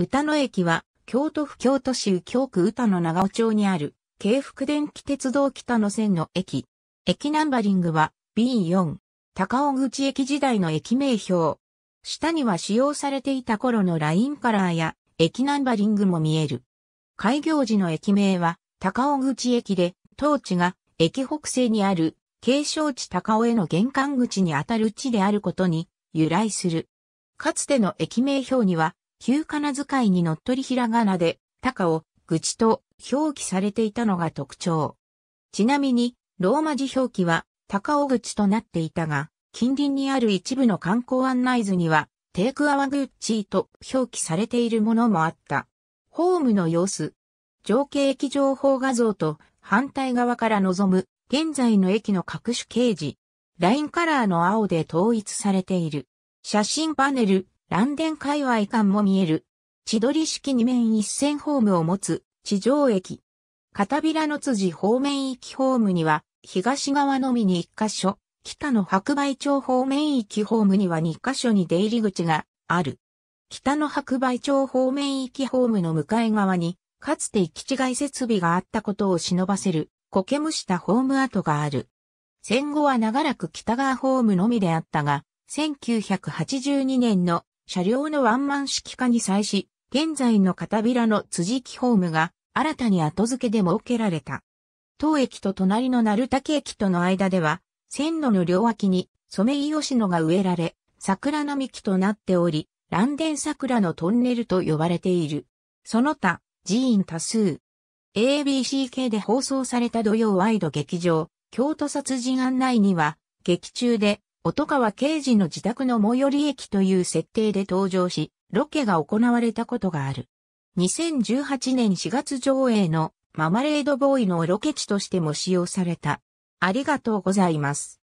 歌野駅は、京都府京都市右京区歌野長尾町にある、京福電気鉄道北野線の駅。駅ナンバリングは B4。高尾口駅時代の駅名標。下には使用されていた頃のラインカラーや駅ナンバリングも見える。開業時の駅名は高尾口駅で、当地が駅北西にある景勝地高尾への玄関口にあたる地であることに由来する。かつての駅名標には旧仮名遣いにのっとりひらがなで、高を、愚痴と表記されていたのが特徴。ちなみに、ローマ字表記は、高尾口となっていたが、近隣にある一部の観光案内図には、テイクアワグッチーと表記されているものもあった。ホームの様子。情景駅情報画像と反対側から望む現在の駅の各種掲示。ラインカラーの青で統一されている。写真パネル、ランデン界隈感も見える。千鳥式二面一線ホームを持つ地上駅。片平の辻方面行きホームには東側のみに一箇所、北の白梅町方面行きホームには二箇所に出入り口がある。北の白梅町方面行きホームの向かい側に、かつて行き違い設備があったことを忍ばせる、苔むしたホーム跡がある。戦後は長らく北側ホームのみであったが、1982年の車両のワンマン式化に際し、現在の片平の辻木ホームが新たに後付けで設けられた。当駅と隣の鳴滝駅との間では、線路の両脇にソメイヨシノが植えられ、桜並木となっており、ランデン桜のトンネルと呼ばれている。その他、寺院多数。ABC 系で放送された土曜ワイド劇場、京都殺人案内には、劇中で音川刑事の自宅の最寄り駅という設定で登場し、ロケが行われたことがある。2018年4月上映のママレードボーイのロケ地としても使用された。ありがとうございます。